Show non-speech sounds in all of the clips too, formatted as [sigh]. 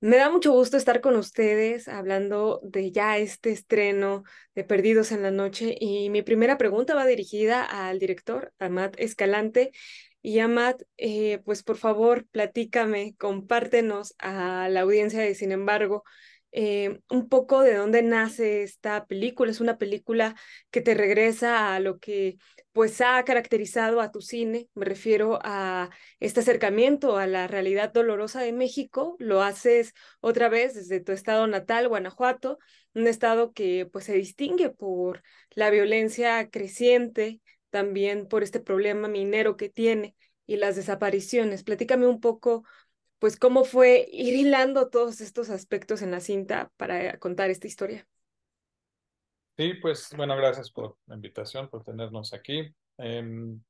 Me da mucho gusto estar con ustedes hablando de ya este estreno de Perdidos en la Noche y mi primera pregunta va dirigida al director, Amat Escalante. Y Amat, eh, pues por favor, platícame, compártenos a la audiencia de Sin embargo, eh, un poco de dónde nace esta película. Es una película que te regresa a lo que pues ha caracterizado a tu cine. Me refiero a este acercamiento a la realidad dolorosa de México. Lo haces otra vez desde tu estado natal, Guanajuato, un estado que pues se distingue por la violencia creciente, también por este problema minero que tiene y las desapariciones. Platícame un poco pues cómo fue ir hilando todos estos aspectos en la cinta para contar esta historia. Sí, pues bueno, gracias por la invitación, por tenernos aquí. Em,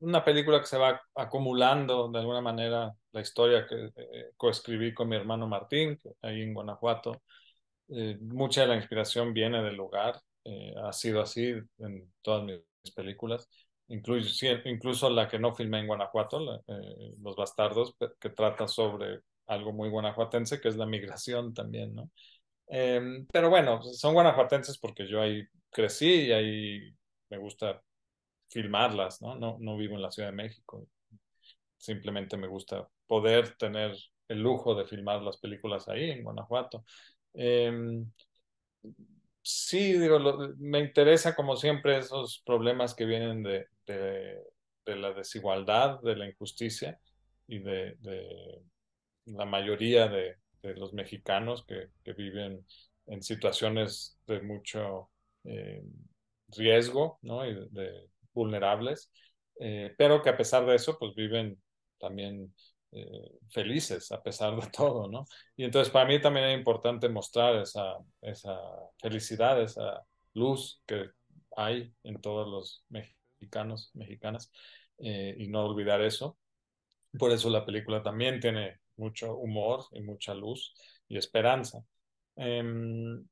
una película que se va acumulando de alguna manera la historia que eh, coescribí con mi hermano Martín, ahí en Guanajuato. Eh, mucha de la inspiración viene del lugar, eh, ha sido así en todas mis películas incluso, incluso la que no filmé en Guanajuato, eh, Los Bastardos, que trata sobre algo muy guanajuatense, que es la migración también, ¿no? Em, pero bueno, son guanajuatenses porque yo ahí crecí y ahí me gusta filmarlas, ¿no? No, no vivo en la Ciudad de México, simplemente me gusta poder tener el lujo de filmar las películas ahí en Guanajuato. Eh, sí, digo, me interesa como siempre esos problemas que vienen de, de, la desigualdad, de la injusticia y de, la mayoría de, los mexicanos que, que, viven en situaciones de mucho eh, riesgo ¿no? y de, vulnerables, eh, pero que a pesar de eso, pues viven también eh, felices a pesar de [laughs] todo, ¿no? Y entonces para mí también es importante mostrar esa, felicidad, esa luz que hay en todos los mexicanos, mexicanas, eh, y no olvidar eso. Por eso la película también tiene mucho humor y mucha luz y esperanza. Em,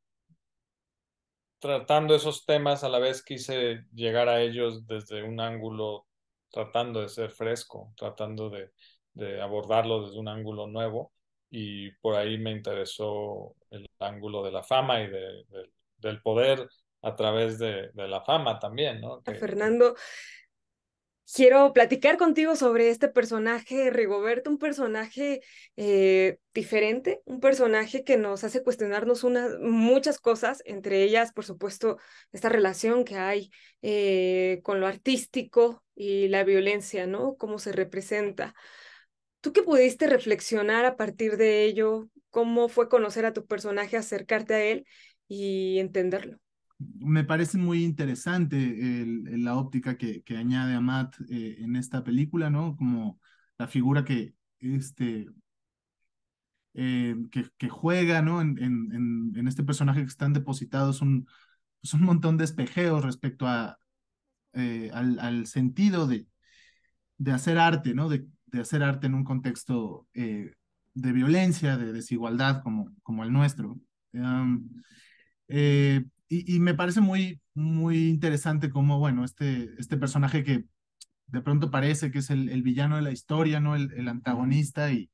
tratando esos temas a la vez quise llegar a ellos desde un ángulo tratando de ser fresco, tratando de, de abordarlo desde un ángulo nuevo y por ahí me interesó el ángulo de la fama y de, del poder a través de, de la fama también, ¿no? Ah, Fernando, quiero platicar contigo sobre este personaje, Rigoberto, un personaje eh, diferente, un personaje que nos hace cuestionarnos unas, muchas cosas, entre ellas, por supuesto, esta relación que hay eh, con lo artístico y la violencia, ¿no? Cómo se representa qué pudiste reflexionar a partir de ello? ¿Cómo fue conocer a tu personaje, acercarte a él y entenderlo? Me parece muy interesante la óptica que, añade a Matt eh, en esta película, ¿no? Como la figura que, este, eh, que, juega, ¿no? En, este personaje que están depositados un, pues, un montón de espejeos respecto a, eh, al, sentido de, de hacer arte, ¿no? De, de hacer arte en un contexto eh, de violencia, de desigualdad como, como el nuestro. Eh, y, me parece muy, muy interesante como, bueno, este, este personaje que de pronto parece que es el, villano de la historia, ¿no? El, antagonista y,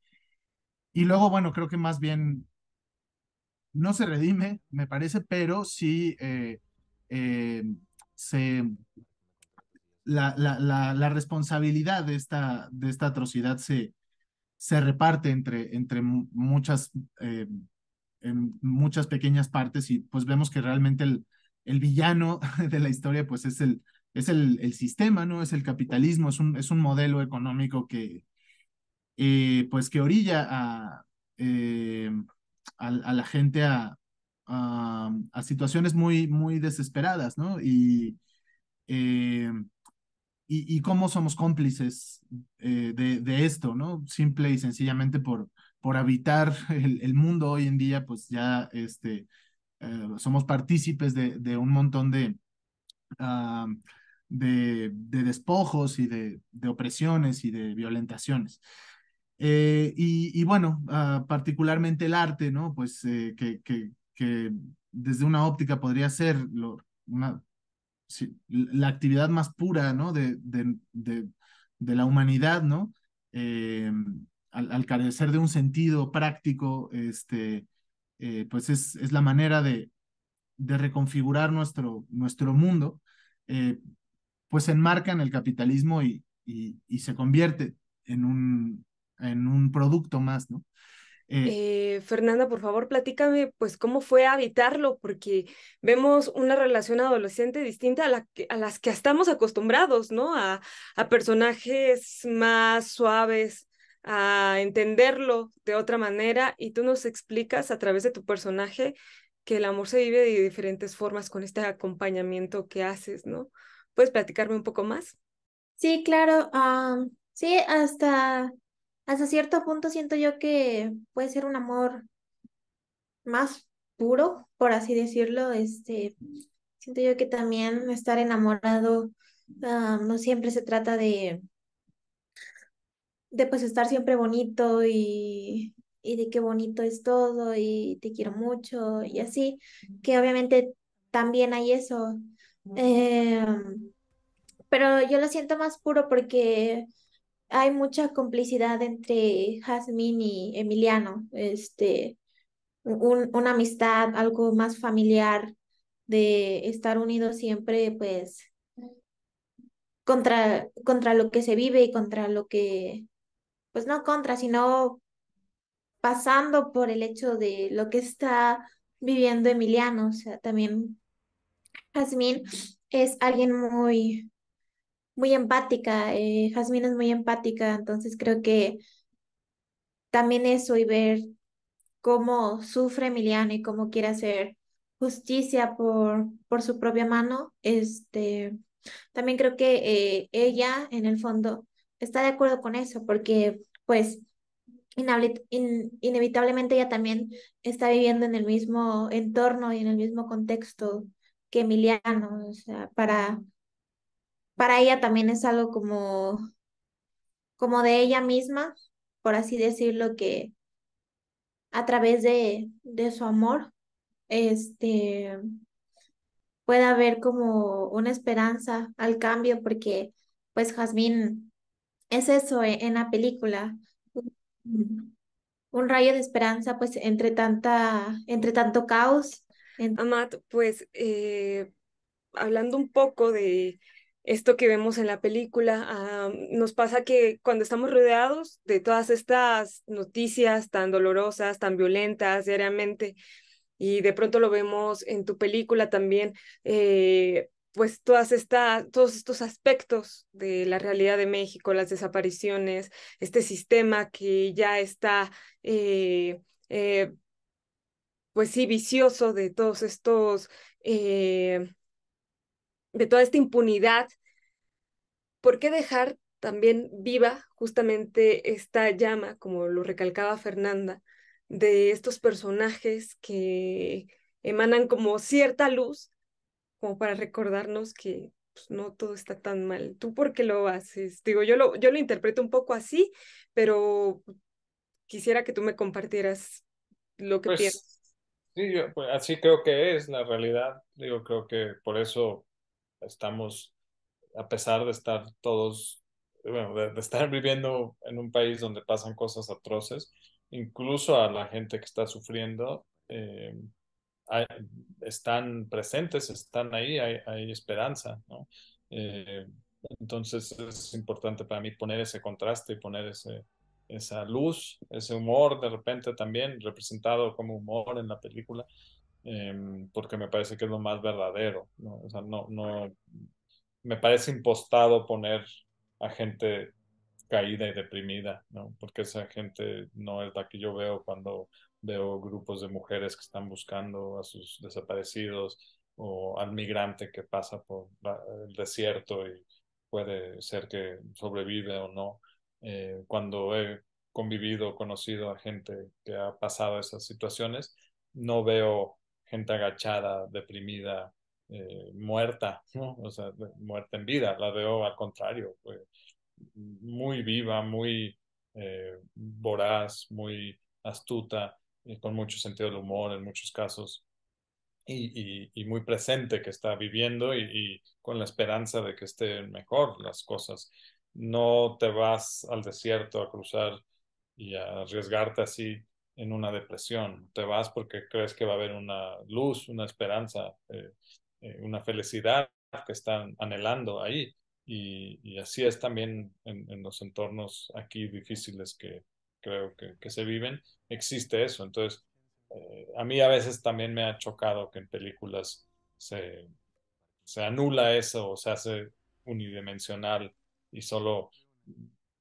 y luego, bueno, creo que más bien no se redime, me parece, pero sí eh, se la, la, responsabilidad de esta, de esta atrocidad se, se reparte entre, entre muchas, eh, muchas pequeñas partes y pues vemos que realmente el, el villano [laughs] de la historia pues es el, es el, el sistema, ¿no? Es el capitalismo, es un, es un modelo económico que eh, pues que orilla a, eh, a, la gente a, a, situaciones muy, muy desesperadas, ¿no? Y y, cómo somos cómplices eh, de, esto, ¿no? Simple y sencillamente por, por habitar [laughs] el, mundo hoy en día, pues ya este, eh, somos partícipes de, de, un montón ah, de, de, despojos y de, de opresiones y de violentaciones. Eh, y, bueno, ah, particularmente el arte, ¿no? Pues que, que, que, desde una óptica podría ser una, la actividad más pura, ¿no? De, la humanidad, ¿no? Eh, al, carecer de un sentido práctico, este, eh, pues es, la manera de, reconfigurar nuestro, nuestro mundo, eh, pues enmarca en el capitalismo y, y, y se convierte en un, en un producto más, ¿no? Mm. Eh, Fernanda, por favor, platícame, pues, cómo fue habitarlo, porque vemos una relación adolescente distinta a, la que, a las que estamos acostumbrados, ¿no? A, personajes más suaves, a entenderlo de otra manera, y tú nos explicas a través de tu personaje que el amor se vive de diferentes formas con este acompañamiento que haces, ¿no? ¿Puedes platicarme un poco más? Sí, claro. sí, hasta hasta cierto punto siento yo que puede ser un amor más puro, por así decirlo. Este, siento yo que también estar enamorado ah, no siempre se trata de, de pues estar siempre bonito y, de qué bonito es todo y te quiero mucho y así, que obviamente también hay eso. Em, pero yo lo siento más puro porque hay mucha complicidad entre Jazmín y Emiliano, este, un, una amistad, algo más familiar, de estar unidos siempre, pues, contra, contra lo que se vive y contra lo que, pues no contra, sino pasando por el hecho de lo que está viviendo Emiliano, o sea, también Jazmín es alguien muy muy empática, eh, Jasmine es muy empática, entonces creo que también eso y ver cómo sufre Emiliano y cómo quiere hacer justicia por, por su propia mano, este, también creo que eh, ella en el fondo está de acuerdo con eso, porque pues inevitablemente ella también está viviendo en el mismo entorno y en el mismo contexto que Emiliano, o sea, para para ella también es algo como, como de ella misma, por así decirlo, que a través de, de su amor, este, pueda haber como una esperanza al cambio, porque pues Jazmín es eso eh, en la película, un rayo de esperanza pues entre, tanta, entre tanto caos. Amat, pues eh, hablando un poco de, esto que vemos en la película. Ah, nos pasa que cuando estamos rodeados de todas estas noticias tan dolorosas, tan violentas diariamente, y de pronto lo vemos en tu película también, eh, pues todas estas, todos estos aspectos de la realidad de México, las desapariciones, este sistema que ya está, eh, eh, pues sí, vicioso de todos estos de toda esta impunidad, ¿por qué dejar también viva justamente esta llama, como lo recalcaba Fernanda, de estos personajes que emanan como cierta luz, como para recordarnos que pues, no todo está tan mal. ¿Tú por qué lo haces? Digo, yo lo, yo lo interpreto un poco así, pero quisiera que tú me compartieras lo que pues piensas. Sí, yo, pues, así creo que es la realidad. Digo, creo que por eso estamos, a pesar de estar todos, bueno, de, estar [laughs] viviendo en un país donde pasan cosas atroces, incluso a la gente que está sufriendo, eh, están presentes, están ahí, hay, hay esperanza, ¿no? Eh, entonces es importante para mí poner ese contraste y poner ese, esa luz, ese humor de repente también representado como humor en la película. Em, porque me parece que es lo más verdadero, ¿no? O sea, no, no, me parece impostado poner a gente caída y deprimida, ¿no? Porque esa gente no es la que yo veo cuando veo grupos de mujeres que están buscando a sus desaparecidos o al migrante que pasa por el desierto y puede ser que sobrevive o no. Eh, cuando he convivido, conocido a gente que ha pasado esas situaciones, no veo gente agachada, deprimida, eh, muerta, O sea, muerta en vida, la veo al contrario, pues, muy viva, muy eh, voraz, muy astuta, con mucho sentido del humor en muchos casos. Y, muy presente que está viviendo y, y, con la esperanza de que estén mejor las cosas. No te vas al desierto a cruzar y a arriesgarte así en una depresión, te vas porque crees que va a haber una luz, una esperanza, eh, eh, una felicidad que están anhelando ahí. Y, así es también en, los entornos aquí difíciles que creo que, se viven, existe eso. Entonces, eh, a mí a veces también me ha chocado que en películas se, se anula eso o se hace unidimensional y solo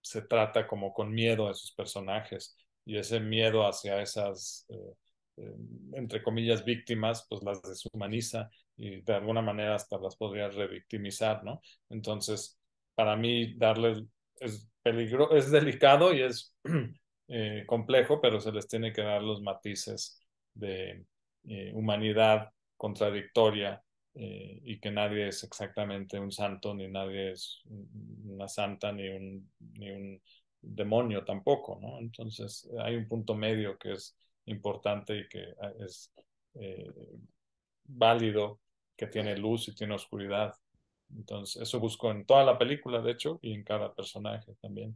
se trata como con miedo a sus personajes y ese miedo hacia esas, eh, em, entre comillas, víctimas, pues las deshumaniza y de alguna manera hasta las podría revictimizar, ¿no? Entonces, para mí, darles es peligro, es delicado y es [clears throat] eh, complejo, pero se les tiene que dar los matices de eh, humanidad contradictoria y que nadie es exactamente un santo, ni nadie es una santa, ni un, ni un demonio tampoco, ¿no? Entonces eh, hay un punto medio que es importante y que ah, es eh, válido, que tiene luz y tiene oscuridad. Entonces eso busco en toda la película, de hecho, y en cada personaje también.